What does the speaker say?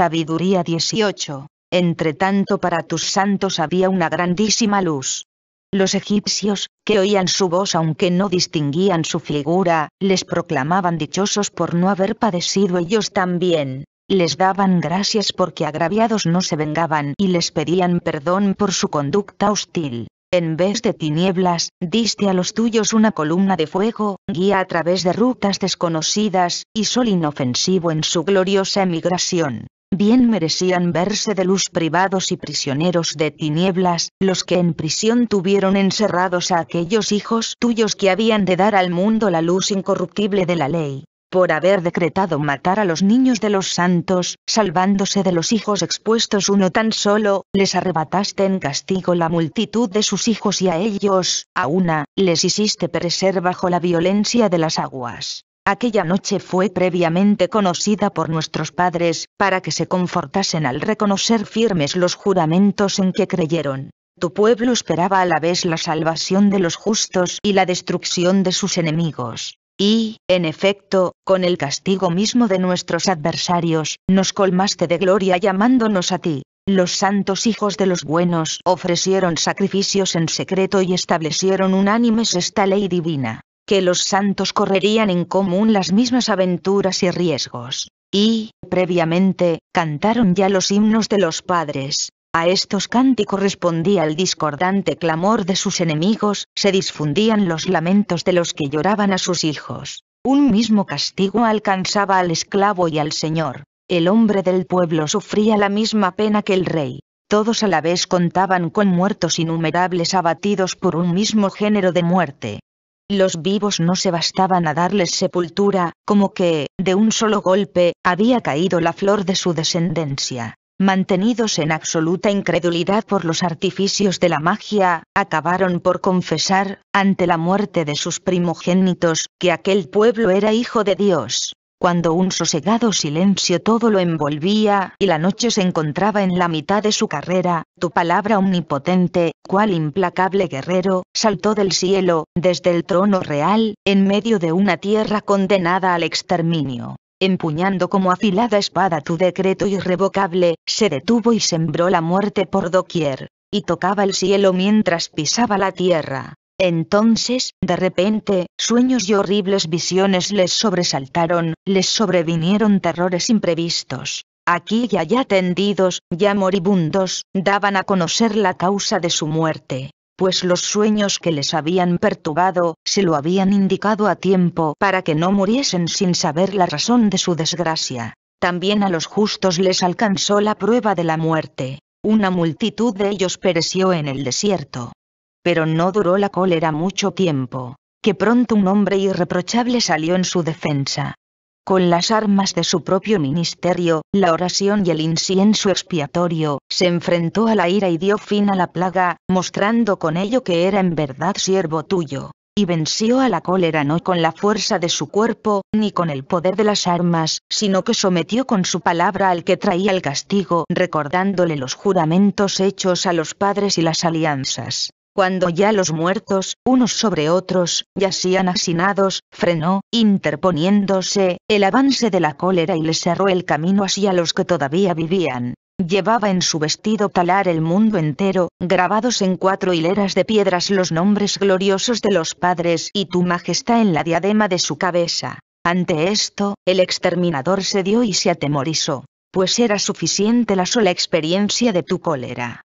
Sabiduría 18. Entre tanto para tus santos había una grandísima luz. Los egipcios, que oían su voz aunque no distinguían su figura, les proclamaban dichosos por no haber padecido ellos también. Les daban gracias porque agraviados no se vengaban y les pedían perdón por su conducta hostil. En vez de tinieblas, diste a los tuyos una columna de fuego, guía a través de rutas desconocidas, y sol inofensivo en su gloriosa emigración bien merecían verse de luz privados y prisioneros de tinieblas, los que en prisión tuvieron encerrados a aquellos hijos tuyos que habían de dar al mundo la luz incorruptible de la ley, por haber decretado matar a los niños de los santos, salvándose de los hijos expuestos uno tan solo, les arrebataste en castigo la multitud de sus hijos y a ellos, a una, les hiciste perecer bajo la violencia de las aguas. Aquella noche fue previamente conocida por nuestros padres, para que se confortasen al reconocer firmes los juramentos en que creyeron. Tu pueblo esperaba a la vez la salvación de los justos y la destrucción de sus enemigos. Y, en efecto, con el castigo mismo de nuestros adversarios, nos colmaste de gloria llamándonos a ti. Los santos hijos de los buenos ofrecieron sacrificios en secreto y establecieron unánimes esta ley divina que los santos correrían en común las mismas aventuras y riesgos. Y, previamente, cantaron ya los himnos de los padres. A estos cánticos respondía el discordante clamor de sus enemigos, se difundían los lamentos de los que lloraban a sus hijos. Un mismo castigo alcanzaba al esclavo y al señor. El hombre del pueblo sufría la misma pena que el rey. Todos a la vez contaban con muertos innumerables abatidos por un mismo género de muerte los vivos no se bastaban a darles sepultura, como que, de un solo golpe, había caído la flor de su descendencia. Mantenidos en absoluta incredulidad por los artificios de la magia, acabaron por confesar, ante la muerte de sus primogénitos, que aquel pueblo era hijo de Dios cuando un sosegado silencio todo lo envolvía y la noche se encontraba en la mitad de su carrera, tu palabra omnipotente, cual implacable guerrero, saltó del cielo, desde el trono real, en medio de una tierra condenada al exterminio empuñando como afilada espada tu decreto irrevocable, se detuvo y sembró la muerte por doquier, y tocaba el cielo mientras pisaba la tierra, entonces, de repente, sueños y horribles visiones les sobresaltaron, les sobrevinieron terrores imprevistos. Aquí y allá tendidos, ya moribundos, daban a conocer la causa de su muerte pues los sueños que les habían perturbado, se lo habían indicado a tiempo para que no muriesen sin saber la razón de su desgracia. También a los justos les alcanzó la prueba de la muerte. Una multitud de ellos pereció en el desierto. Pero no duró la cólera mucho tiempo, que pronto un hombre irreprochable salió en su defensa. Con las armas de su propio ministerio, la oración y el incienso expiatorio, se enfrentó a la ira y dio fin a la plaga, mostrando con ello que era en verdad siervo tuyo y venció a la cólera no con la fuerza de su cuerpo, ni con el poder de las armas, sino que sometió con su palabra al que traía el castigo, recordándole los juramentos hechos a los padres y las alianzas. Cuando ya los muertos, unos sobre otros, yacían asinados, frenó, interponiéndose, el avance de la cólera y le cerró el camino hacia los que todavía vivían. Llevaba en su vestido talar el mundo entero, grabados en cuatro hileras de piedras los nombres gloriosos de los padres y tu majestad en la diadema de su cabeza. Ante esto, el exterminador se dio y se atemorizó, pues era suficiente la sola experiencia de tu cólera.